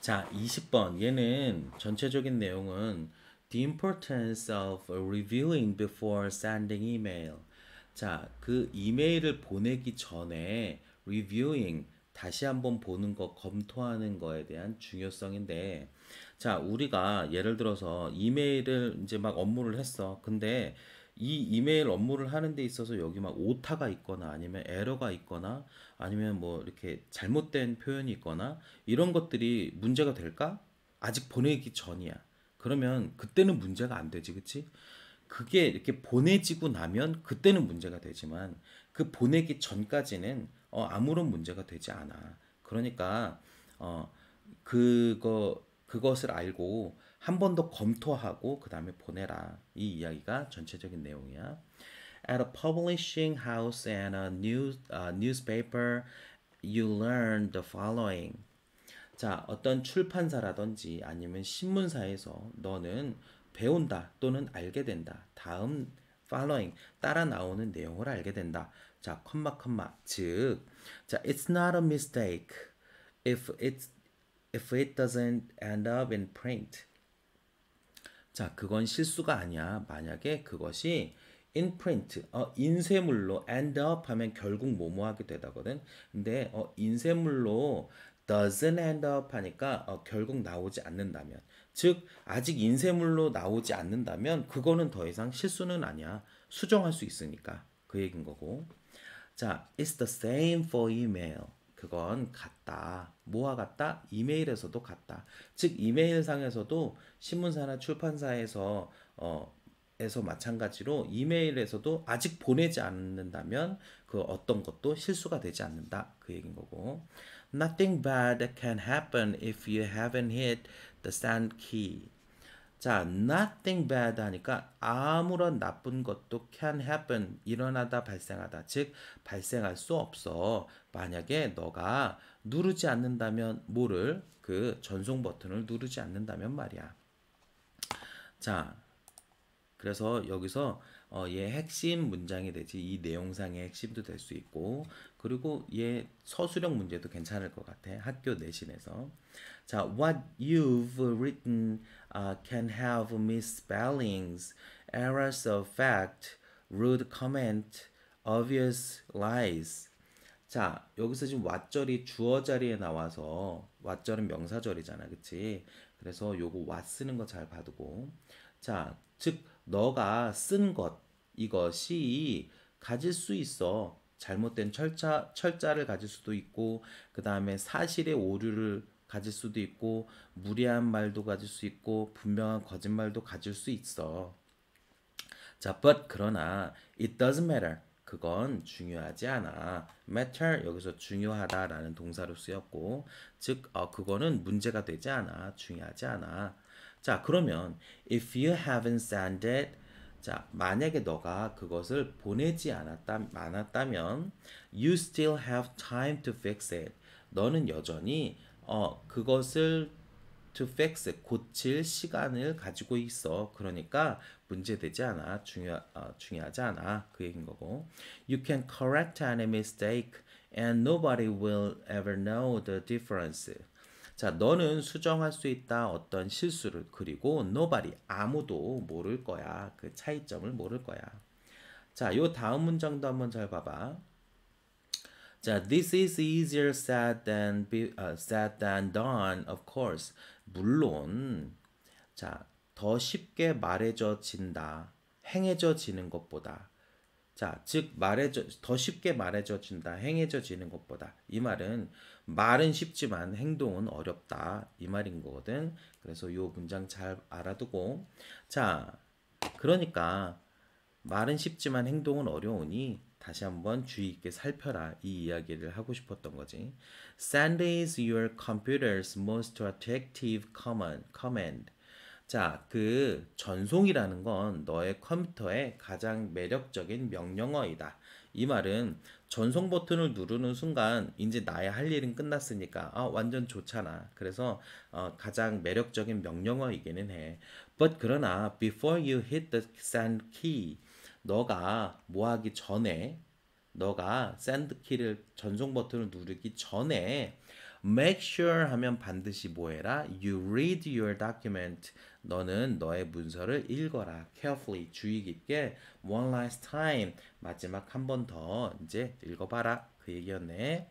자, 20번. 얘는 전체적인 내용은 The importance of reviewing before sending email. 자, 그 이메일을 보내기 전에 reviewing 다시 한번 보는 거 검토하는 거에 대한 중요성인데 자, 우리가 예를 들어서 이메일을 이제 막 업무를 했어. 근데 이 이메일 업무를 하는 데 있어서 여기 막 오타가 있거나 아니면 에러가 있거나 아니면 뭐 이렇게 잘못된 표현이 있거나 이런 것들이 문제가 될까? 아직 보내기 전이야. 그러면 그때는 문제가 안 되지, 그치? 그게 이렇게 보내지고 나면 그때는 문제가 되지만 그 보내기 전까지는 어, 아무런 문제가 되지 않아. 그러니까 어, 그거 그것을 알고 한번더 검토하고 그 다음에 보내라. 이 이야기가 전체적인 내용이야. At a publishing house and a news, uh, newspaper, you learn the following. 자, 어떤 출판사라든지 아니면 신문사에서 너는 배운다 또는 알게 된다. 다음 following 따라 나오는 내용을 알게 된다. 자, 컴마 컴마 즉, 자, it's not a mistake if it's if it doesn't end up in print. 자, 그건 실수가 아니야. 만약에 그것이 imprint, 어, 인쇄물로 end up 하면 결국 뭐뭐 하게 되다거든. 근데 어, 인쇄물로 doesn't end up 하니까 어, 결국 나오지 않는다면 즉 아직 인쇄물로 나오지 않는다면 그거는 더 이상 실수는 아니야. 수정할 수 있으니까. 그 얘긴 거고. 자, it's the same for email. 그건 같다. 뭐와 같다? 이메일에서도 같다. 즉 이메일상에서도 신문사나 출판사에서 어 에서 마찬가지로 이메일에서도 아직 보내지 않는다면 그 어떤 것도 실수가 되지 않는다 그 얘긴 거고 Nothing bad can happen if you haven't hit the send key 자, nothing bad 하니까 아무런 나쁜 것도 can happen, 일어나다 발생하다. 즉, 발생할 수 없어. 만약에 너가 누르지 않는다면 뭐를? 그 전송 버튼을 누르지 않는다면 말이야. 자, 그래서 여기서 어, 얘 핵심 문장이 되지 이 내용상의 핵심도 될 수 있고 그리고 얘 서술형 문제도 괜찮을 것 같아 학교 내신에서 자 what you've written uh, can have misspellings, errors of fact, rude comment, obvious lies 자 여기서 지금 왓절이 주어 자리에 나와서 왓절은 명사절이잖아 그치 그래서 요거 왓 쓰는 거 잘 봐두고 자즉 너가 쓴 것, 이것이 가질 수 있어. 잘못된 철자, 철자를 가질 수도 있고, 그 다음에 사실의 오류를 가질 수도 있고, 무리한 말도 가질 수 있고, 분명한 거짓말도 가질 수 있어. 자, but 그러나, it doesn't matter. 그건 중요하지 않아. matter 여기서 중요하다라는 동사로 쓰였고 즉 어, 그거는 문제가 되지 않아. 중요하지 않아. 자, 그러면 if you haven't sent it 자, 만약에 너가 그것을 보내지 않았다, 않았다면 you still have time to fix it. 너는 여전히 어, 그것을 to fix it, 고칠 시간을 가지고 있어. 그러니까 문제되지 않아. 중요, 어, 중요하지 않아. 그 얘기인 거고. You can correct any mistake and nobody will ever know the difference. 자, 너는 수정할 수 있다. 어떤 실수를. 그리고 nobody. 아무도 모를 거야. 그 차이점을 모를 거야. 자, 요 다음 문장도 한번 잘 봐봐. 자, this is easier said than be, uh, said than done, of course. 물론, 자, 더 쉽게 말해져진다, 행해져지는 것보다 자, 즉 말해져 더 쉽게 말해져진다, 행해져지는 것보다 이 말은 말은 쉽지만 행동은 어렵다 이 말인 거거든. 그래서 요 문장 잘 알아두고 자, 그러니까 말은 쉽지만 행동은 어려우니 다시 한번 주의 있게 살펴라 이 이야기를 하고 싶었던 거지. Sunday is your computer's most attractive command. 자, 그 전송이라는 건 너의 컴퓨터의 가장 매력적인 명령어이다. 이 말은 전송 버튼을 누르는 순간 이제 나의 할 일은 끝났으니까 아, 완전 좋잖아. 그래서 어, 가장 매력적인 명령어이기는 해. But 그러나 before you hit the send key, 너가 뭐 하기 전에 너가 send key를 전송 버튼을 누르기 전에 make sure 하면 반드시 뭐해라 you read your document 너는 너의 문서를 읽어라. carefully 주의 깊게 one last time 마지막 한 번 더 이제 읽어봐라. 그 얘기였네.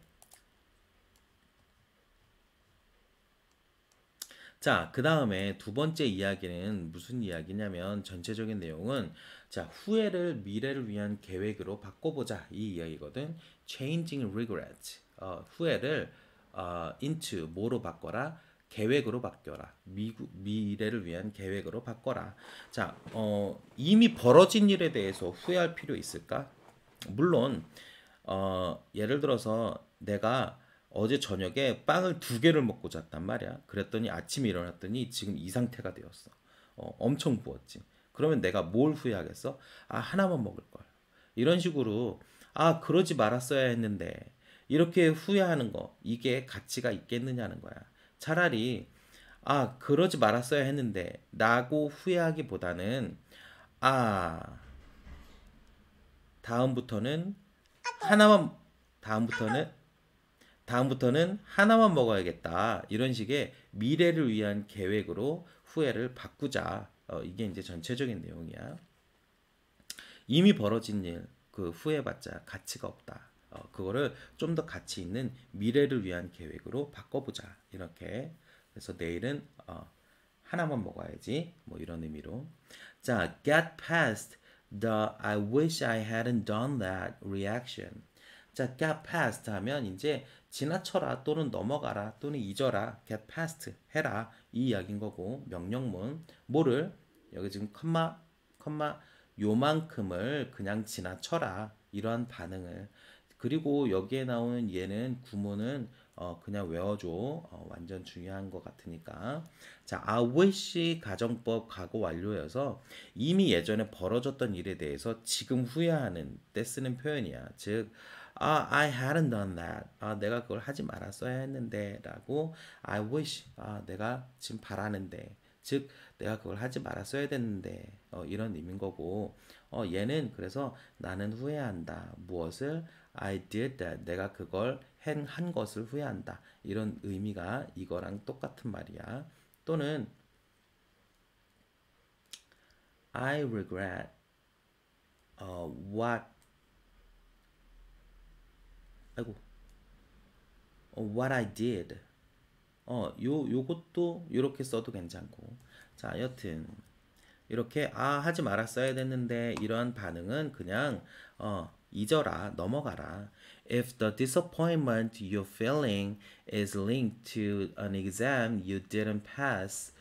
자, 그 다음에 두 번째 이야기는 무슨 이야기냐면 전체적인 내용은 자, 후회를 미래를 위한 계획으로 바꿔보자 이 이야기거든. Changing regret. 어, 후회를 어, into 뭐로 바꿔라? 계획으로 바뀌어라. 미국, 미래를 위한 계획으로 바꿔라. 자, 어, 이미 벌어진 일에 대해서 후회할 필요 있을까? 물론, 어, 예를 들어서 내가 어제 저녁에 빵을 두 개를 먹고 잤단 말이야. 그랬더니 아침에 일어났더니 지금 이 상태가 되었어. 어, 엄청 부었지. 그러면 내가 뭘 후회하겠어? 아, 하나만 먹을 걸. 이런 식으로, 아, 그러지 말았어야 했는데, 이렇게 후회하는 거, 이게 가치가 있겠느냐는 거야. 차라리 아 그러지 말았어야 했는데 라고 후회하기보다는 아 다음부터는 하나만 다음부터는 다음부터는 하나만 먹어야겠다 이런 식의 미래를 위한 계획으로 후회를 바꾸자 어, 이게 이제 전체적인 내용이야 이미 벌어진 일 그 후회받자 가치가 없다 어, 그거를 좀 더 가치 있는 미래를 위한 계획으로 바꿔보자 이렇게 그래서 내일은 어, 하나만 먹어야지 뭐 이런 의미로 자 get past the I wish I hadn't done that reaction 자 get past 하면 이제 지나쳐라 또는 넘어가라 또는 잊어라 get past 해라 이 이야기인 거고 명령문 뭐를 여기 지금 컴마 컴마 요만큼을 그냥 지나쳐라 이러한 반응을 그리고 여기에 나오는 얘는 구문은 어, 그냥 외워줘. 어, 완전 중요한 것 같으니까. 자, 아웨시 가정법 과거 완료여서 이미 예전에 벌어졌던 일에 대해서 지금 후회하는 때 쓰는 표현이야. 즉, 아, I hadn't done that. 아, 내가 그걸 하지 말았어야 했는데. 라고, I wish. 아, 내가 지금 바라는데. 즉 내가 그걸 하지 말았어야 됐는데 어, 이런 의미인 거고 어, 얘는 그래서 나는 후회한다 무엇을 I did that 내가 그걸 한, 한 것을 후회한다 이런 의미가 이거랑 똑같은 말이야 또는 I regret 어, what 아이고 어, what I did 어, 요, 요것도 이렇게 써도 괜찮고. 자, 여튼. 이렇게, 아, 하지 말았어야 됐는데, 이런 반응은 그냥, 어, 잊어라, 넘어가라. If the disappointment you're feeling is linked to an exam you didn't pass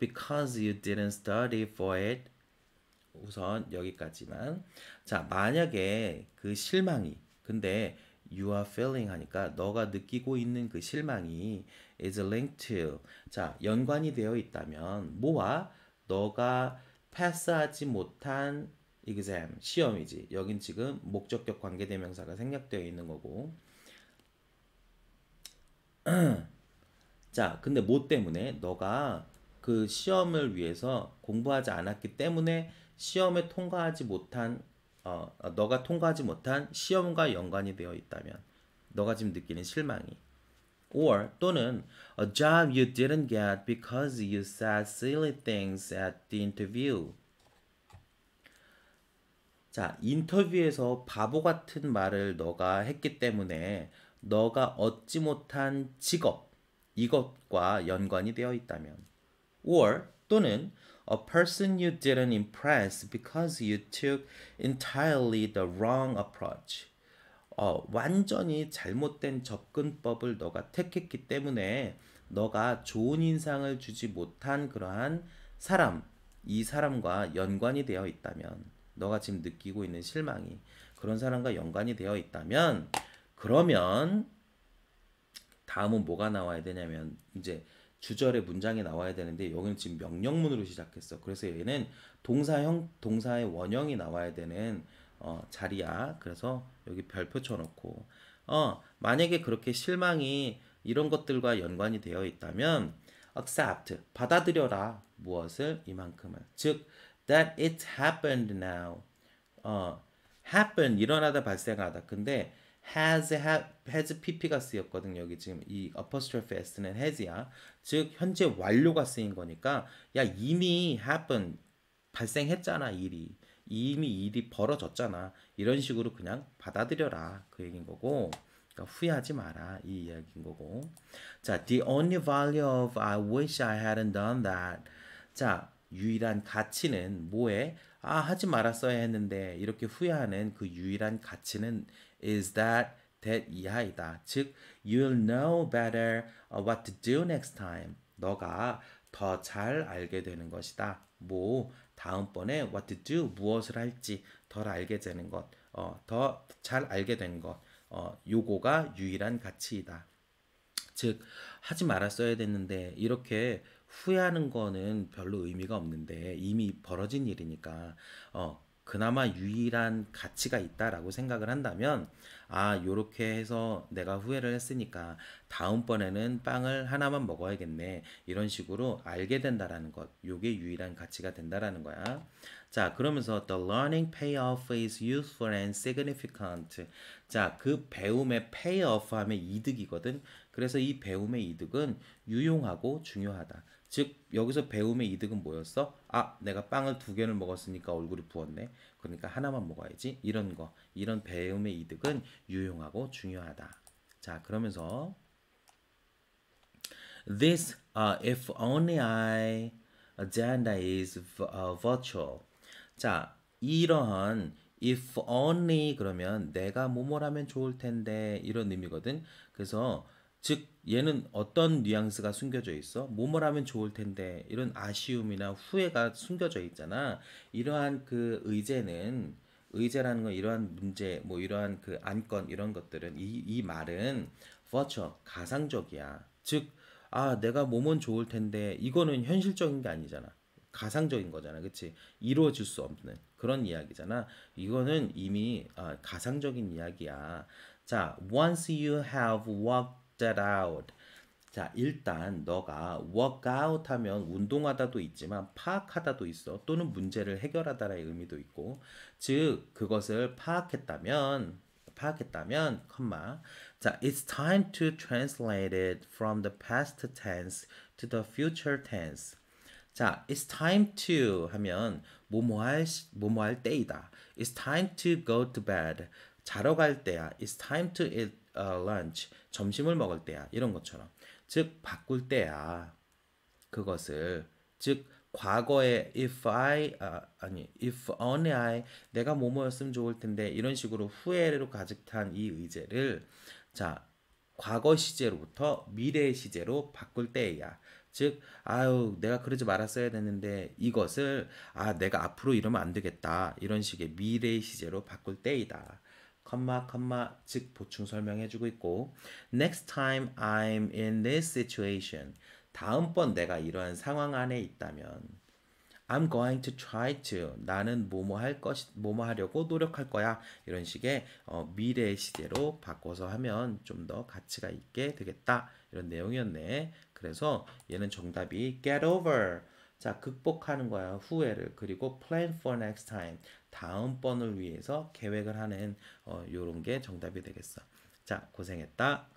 because you didn't study for it, 우선 여기까지만. 자, 만약에 그 실망이, 근데 you are feeling 하니까 너가 느끼고 있는 그 실망이 is linked to 자 연관이 되어 있다면 뭐와 너가 패스하지 못한 exam 시험이지 여긴 지금 목적격 관계대명사가 생략되어 있는 거고 자 근데 뭐 때문에 너가 그 시험을 위해서 공부하지 않았기 때문에 시험에 통과하지 못한 어, 너가 통과하지 못한 시험과 연관이 되어 있다면 너가 지금 느끼는 실망이 or 또는 a job you didn't get because you said silly things at the interview 자, 인터뷰에서 바보 같은 말을 너가 했기 때문에 너가 얻지 못한 직업 이것과 연관이 되어 있다면 or 또는 a person you didn't impress because you took entirely the wrong approach. 어, 완전히 잘못된 접근법을 너가 택했기 때문에 너가 좋은 인상을 주지 못한 그러한 사람, 이 사람과 연관이 되어 있다면, 너가 지금 느끼고 있는 실망이 그런 사람과 연관이 되어 있다면, 그러면 다음은 뭐가 나와야 되냐면, 이제 주절의 문장이 나와야 되는데 여기는 지금 명령문으로 시작했어. 그래서 얘는 동사형 동사의 원형이 나와야 되는 어, 자리야. 그래서 여기 별표 쳐놓고 어 만약에 그렇게 실망이 이런 것들과 연관이 되어 있다면 accept 받아들여라 무엇을 이만큼을 즉 that it happened now 어 happen 일어나다 발생하다 근데 has h a has pp가 쓰였거든 요 여기 지금 이 apostrophe s는 has야 즉 현재 완료가 쓰인 거니까 야 이미 happen 발생했잖아 일이 이미 일이 벌어졌잖아 이런 식으로 그냥 받아들여라 그얘긴 거고 그러니까 후회하지 마라 이 이야기인 거고 자 the only value of I wish I hadn't done that 자 유일한 가치는 뭐에 아 하지 말았어야 했는데 이렇게 후회하는 그 유일한 가치는 is that t 이하이다. 즉, you'll know better uh, what to do next time. 너가 더 잘 알게 되는 것이다. 뭐 다음번에 what to do 무엇을 할지 덜 알게 되는 것, 어, 더잘 알게 된 것, 어, 요거가 유일한 가치이다. 즉 하지 말았어야 됐는데 이렇게 후회하는 거는 별로 의미가 없는데 이미 벌어진 일이니까 어 그나마 유일한 가치가 있다라고 생각을 한다면 아 요렇게 해서 내가 후회를 했으니까 다음번에는 빵을 하나만 먹어야겠네 이런 식으로 알게 된다라는 것 요게 유일한 가치가 된다라는 거야 자 그러면서 the learning payoff is useful and significant 자그 배움의 payoff 하면 이득이거든 그래서 이 배움의 이득은 유용하고 중요하다 즉 여기서 배움의 이득은 뭐였어? 아 내가 빵을 두 개를 먹었으니까 얼굴이 부었네. 그러니까 하나만 먹어야지. 이런 거 이런 배움의 이득은 유용하고 중요하다. 자 그러면서 This uh, if only I agenda is uh, virtual. 자 이러한 if only 그러면 내가 뭐뭐라면 좋을 텐데 이런 의미거든. 그래서 즉 얘는 어떤 뉘앙스가 숨겨져 있어? 뭐뭘 하면 좋을 텐데 이런 아쉬움이나 후회가 숨겨져 있잖아. 이러한 그 의제는 의제라는 건 이러한 문제, 뭐 이러한 그 안건 이런 것들은 이, 이 말은 v i 가상적이야. 즉, 아 내가 몸은 좋을 텐데 이거는 현실적인 게 아니잖아. 가상적인 거잖아, 그렇 이루어질 수 없는 그런 이야기잖아. 이거는 이미 아, 가상적인 이야기야. 자, once you have walked that out. 자, 일단 너가 work out 하면 운동하다도 있지만 파악하다도 있어. 또는 문제를 해결하다라의 의미도 있고. 즉, 그것을 파악했다면 파악했다면 컴마. 자, it's time to translate it from the past tense to the future tense. 자, it's time to 하면 뭐뭐할 뭐뭐할 때이다. It's time to go to bed. 자러 갈 때야. It's time to eat uh, lunch 점심을 먹을 때야 이런 것처럼 즉 바꿀 때야 그것을 즉 과거에 if I 아, 아니 if only I 내가 뭐뭐였으면 좋을 텐데 이런 식으로 후회로 가득 탄이 의제를 자 과거 시제로부터 미래 시제로 바꿀 때야 즉 아유 내가 그러지 말았어야 되는데 이것을 아 내가 앞으로 이러면 안 되겠다 이런 식의 미래 시제로 바꿀 때이다 컴마 컴마 즉 보충 설명해 주고 있고 next time I'm in this situation 다음번 내가 이러한 상황 안에 있다면 I'm going to try to 나는 뭐뭐 할 것이 뭐뭐 하려고 노력할 거야 이런 식의 어, 미래 시제로 바꿔서 하면 좀 더 가치가 있게 되겠다 이런 내용이었네 그래서 얘는 정답이 get over 자 극복하는 거야 후회를 그리고 plan for next time 다음번을 위해서 계획을 하는 어, 요런게 정답이 되겠어. 자, 고생했다.